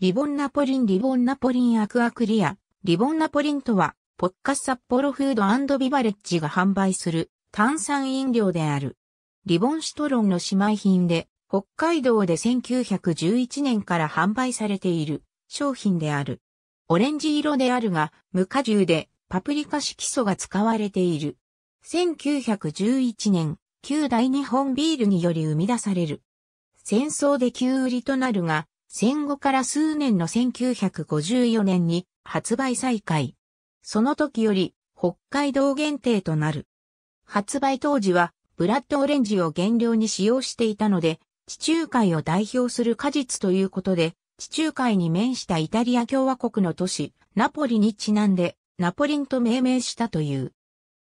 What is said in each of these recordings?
リボンナポリンリボンナポリンアクアクリア。リボンナポリンとは、ポッカスポロフードビバレッジが販売する炭酸飲料である。リボンシトロンの姉妹品で、北海道で1911年から販売されている商品である。オレンジ色であるが、無果汁でパプリカ色素が使われている。1911年、旧大日本ビールにより生み出される。戦争で急売りとなるが、戦後から数年の1954年に発売再開。その時より北海道限定となる。発売当時はブラッドオレンジを原料に使用していたので、地中海を代表する果実ということで、地中海に面したイタリア共和国の都市、ナポリにちなんで、ナポリンと命名したという。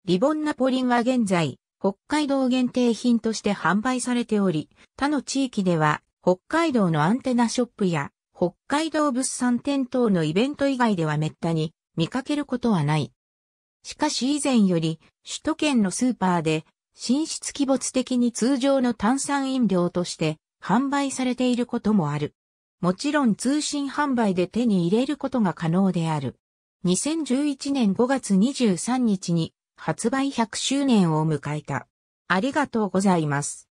リボンナポリンは現在、北海道限定品として販売されており、他の地域では北海道のアンテナショップや北海道物産店等のイベント以外では滅多に見かけることはない。しかし以前より首都圏のスーパーで寝出鬼没的に通常の炭酸飲料として販売されていることもある。もちろん通信販売で手に入れることが可能である。2011年5月23日に発売100周年を迎えた。ありがとうございます。